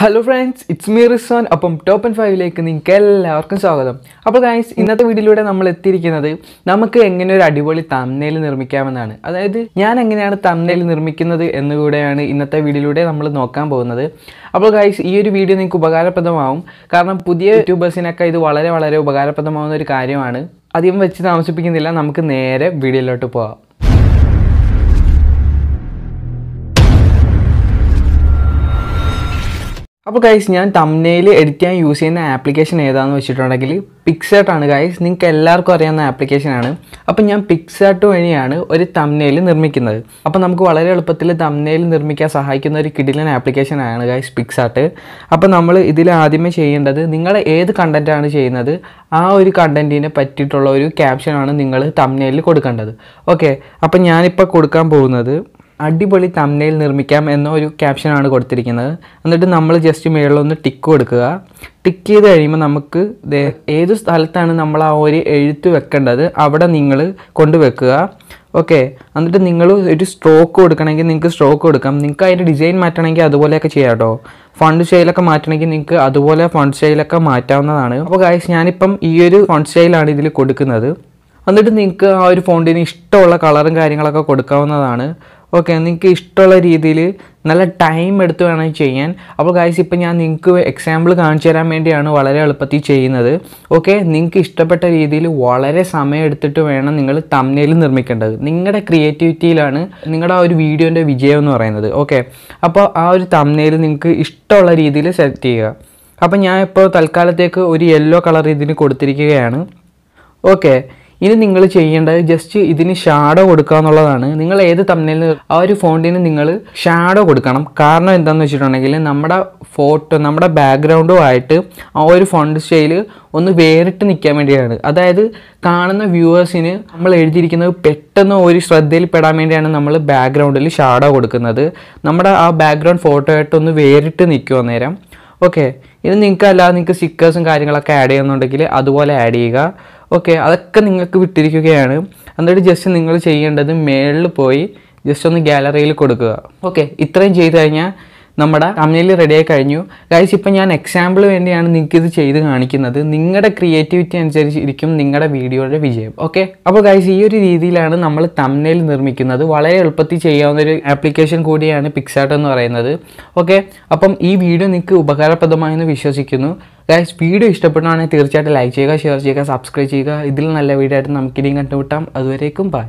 hello friends it's me റിസോൻ അപ്പം top and ഫൈവിലേക്ക് നിങ്ങൾക്ക് എല്ലാവർക്കും സ്വാഗതം അപ്പോൾ ഗായ്സ് ഇന്നത്തെ വീഡിയോയിലൂടെ നമ്മൾ എത്തിയിരിക്കുന്നത് നമുക്ക് എങ്ങനെ ഒരു അടിപൊളി തമ്നേൽ നിർമ്മിക്കാമെന്നാണ് അതായത് ഞാൻ എങ്ങനെയാണ് തമ്നേൽ നിർമ്മിക്കുന്നത് എന്നുകൂടെയാണ് ഇന്നത്തെ വീഡിയോയിലൂടെ നമ്മൾ നോക്കാൻ പോകുന്നത് അപ്പോൾ ഗായ്സ് ഈ ഒരു വീഡിയോ നിങ്ങൾക്ക് ഉപകാരപ്രദമാവും കാരണം പുതിയ യൂട്യൂബേഴ്സിനൊക്കെ ഇത് വളരെ വളരെ ഉപകാരപ്രദമാവുന്ന ഒരു കാര്യമാണ് അധികം വെച്ച് താമസിപ്പിക്കുന്നില്ല നമുക്ക് നേരെ വീഡിയോയിലോട്ട് പോകാം അപ്പോൾ ഗൈസ് ഞാൻ തമ്നയിൽ എഡിറ്റ് ചെയ്യാൻ യൂസ് ചെയ്യുന്ന ആപ്ലിക്കേഷൻ ഏതാണെന്ന് വെച്ചിട്ടുണ്ടെങ്കിൽ ആണ് ഗൈസ് നിങ്ങൾക്ക് എല്ലാവർക്കും അറിയാവുന്ന ആപ്ലിക്കേഷനാണ് അപ്പോൾ ഞാൻ പിക്സാർട്ട് വഴിയാണ് ഒരു തമ്നയിൽ നിർമ്മിക്കുന്നത് അപ്പോൾ നമുക്ക് വളരെ എളുപ്പത്തിൽ തമ്നയിൽ നിർമ്മിക്കാൻ സഹായിക്കുന്ന ഒരു ആപ്ലിക്കേഷൻ ആപ്ലിക്കേഷനാണ് ഗൈസ് പിക്സാർട്ട് അപ്പോൾ നമ്മൾ ഇതിൽ ആദ്യമേ ചെയ്യേണ്ടത് നിങ്ങൾ ഏത് കണ്ടൻറ്റാണ് ചെയ്യുന്നത് ആ ഒരു കണ്ടൻറ്റിനെ പറ്റിയിട്ടുള്ള ഒരു ക്യാപ്ഷനാണ് നിങ്ങൾ തമ്നയിൽ കൊടുക്കേണ്ടത് ഓക്കെ അപ്പോൾ ഞാനിപ്പോൾ കൊടുക്കാൻ പോകുന്നത് അടിപൊളി തമ്മനയിൽ നിർമ്മിക്കാം എന്ന ഒരു ക്യാപ്ഷനാണ് കൊടുത്തിരിക്കുന്നത് എന്നിട്ട് നമ്മൾ ജസ്റ്റ് മേളിലൊന്ന് ടിക്ക് കൊടുക്കുക ടിക്ക് ചെയ്ത് കഴിയുമ്പോൾ നമുക്ക് ഏത് സ്ഥലത്താണ് നമ്മൾ ആ ഒരു എഴുത്ത് വെക്കേണ്ടത് അവിടെ നിങ്ങൾ കൊണ്ടുവെക്കുക ഓക്കെ എന്നിട്ട് നിങ്ങൾ ഒരു സ്ട്രോക്ക് കൊടുക്കണമെങ്കിൽ നിങ്ങൾക്ക് സ്ട്രോക്ക് കൊടുക്കാം നിങ്ങൾക്ക് അതിൻ്റെ ഡിസൈൻ മാറ്റണമെങ്കിൽ അതുപോലെയൊക്കെ ചെയ്യാം കേട്ടോ ഫണ്ട് സ്റ്റൈലൊക്കെ മാറ്റണമെങ്കിൽ നിങ്ങൾക്ക് അതുപോലെ ഫണ്ട് സ്റ്റൈലൊക്കെ മാറ്റാവുന്നതാണ് അപ്പോൾ ഗായ്സ് ഞാനിപ്പം ഈ ഒരു ഫണ്ട് സ്റ്റൈലാണ് ഇതിൽ കൊടുക്കുന്നത് എന്നിട്ട് നിങ്ങൾക്ക് ആ ഒരു ഫോണ്ടിന് ഇഷ്ടമുള്ള കളറും കാര്യങ്ങളൊക്കെ കൊടുക്കാവുന്നതാണ് ഓക്കെ നിങ്ങൾക്ക് ഇഷ്ടമുള്ള രീതിയിൽ നല്ല ടൈം എടുത്ത് വേണം ചെയ്യാൻ അപ്പോൾ ഗായ്സ് ഇപ്പോൾ ഞാൻ നിങ്ങൾക്ക് എക്സാമ്പിൾ കാണിച്ചു തരാൻ വേണ്ടിയാണ് വളരെ എളുപ്പത്തിൽ ചെയ്യുന്നത് ഓക്കെ നിങ്ങൾക്ക് ഇഷ്ടപ്പെട്ട രീതിയിൽ വളരെ സമയം എടുത്തിട്ട് വേണം നിങ്ങൾ തമ്മിൽ നിർമ്മിക്കേണ്ടത് നിങ്ങളുടെ ക്രിയേറ്റിവിറ്റിയിലാണ് നിങ്ങളുടെ ആ ഒരു വീഡിയോൻ്റെ വിജയം എന്ന് പറയുന്നത് ഓക്കെ അപ്പോൾ ആ ഒരു തമ്മിൽ നിങ്ങൾക്ക് ഇഷ്ടമുള്ള രീതിയിൽ സെലക്ട് ചെയ്യുക അപ്പോൾ ഞാൻ ഇപ്പോൾ തൽക്കാലത്തേക്ക് ഒരു യെല്ലോ കളർ ഇതിന് കൊടുത്തിരിക്കുകയാണ് ഓക്കെ ഇനി നിങ്ങൾ ചെയ്യേണ്ടത് ജസ്റ്റ് ഇതിന് ഷാഡോ കൊടുക്കുക എന്നുള്ളതാണ് നിങ്ങൾ ഏത് തമ്മിൽ ആ ഒരു ഫോണ്ടിന് നിങ്ങൾ ഷാഡോ കൊടുക്കണം കാരണം എന്താണെന്ന് വെച്ചിട്ടുണ്ടെങ്കിൽ നമ്മുടെ ഫോട്ടോ നമ്മുടെ ബാക്ക്ഗ്രൗണ്ടും ആയിട്ട് ആ ഒരു ഫോണ്ട് സ്റ്റൈൽ ഒന്ന് വേറിട്ട് നിൽക്കാൻ വേണ്ടിയാണ് അതായത് കാണുന്ന വ്യൂവേഴ്സിന് നമ്മൾ എഴുതിയിരിക്കുന്നത് പെട്ടെന്ന് ഒരു ശ്രദ്ധയിൽ പെടാൻ വേണ്ടിയാണ് നമ്മൾ ബാക്ക്ഗ്രൗണ്ടിൽ ഷാഡോ കൊടുക്കുന്നത് നമ്മുടെ ആ ബാക്ക്ഗ്രൗണ്ട് ഒന്ന് വേറിട്ട് നിൽക്കുമോ നേരം ഓക്കെ ഇത് നിങ്ങൾക്ക് അല്ലാതെ നിങ്ങൾക്ക് സ്റ്റിക്കേഴ്സും കാര്യങ്ങളൊക്കെ ആഡ് ചെയ്യുന്നുണ്ടെങ്കിൽ അതുപോലെ ആഡ് ചെയ്യുക ഓക്കെ അതൊക്കെ നിങ്ങൾക്ക് വിട്ടിരിക്കുകയാണ് എന്നിട്ട് ജസ്റ്റ് നിങ്ങൾ ചെയ്യേണ്ടത് മേളിൽ പോയി ജസ്റ്റ് ഒന്ന് ഗാലറിയിൽ കൊടുക്കുക ഓക്കെ ഇത്രയും ചെയ്ത് കഴിഞ്ഞാൽ നമ്മുടെ തമിഴിൽ റെഡിയായി കഴിഞ്ഞു ഗൈസ് ഇപ്പം ഞാൻ എക്സാമ്പിൾ വേണ്ടിയാണ് ഇത് ചെയ്ത് കാണിക്കുന്നത് നിങ്ങളുടെ ക്രിയേറ്റിവിറ്റി അനുസരിച്ചിരിക്കും നിങ്ങളുടെ വീഡിയോയുടെ വിജയം ഓക്കെ അപ്പോൾ ഗൈസ് ഈ ഒരു രീതിയിലാണ് നമ്മൾ തമിഴിൽ നിർമ്മിക്കുന്നത് വളരെ എളുപ്പത്തിൽ ചെയ്യാവുന്ന ഒരു ആപ്ലിക്കേഷൻ കൂടിയാണ് പിക്സാർട്ട് എന്ന് പറയുന്നത് ഓക്കെ അപ്പം ഈ വീഡിയോ നിങ്ങൾക്ക് ഉപകാരപ്രദമായെന്ന് വിശ്വസിക്കുന്നു ഗൈസ് വീഡിയോ ഇഷ്ടപ്പെടുകയാണെങ്കിൽ തീർച്ചയായിട്ടും ലൈക്ക് ചെയ്യുക ഷെയർ ചെയ്യുക സബ്സ്ക്രൈബ് ചെയ്യുക ഇതിൽ നല്ല വീഡിയോ ആയിട്ട് നമുക്കിനിയും കണ്ടുമുട്ടാം അതുവരേക്കും ബൈ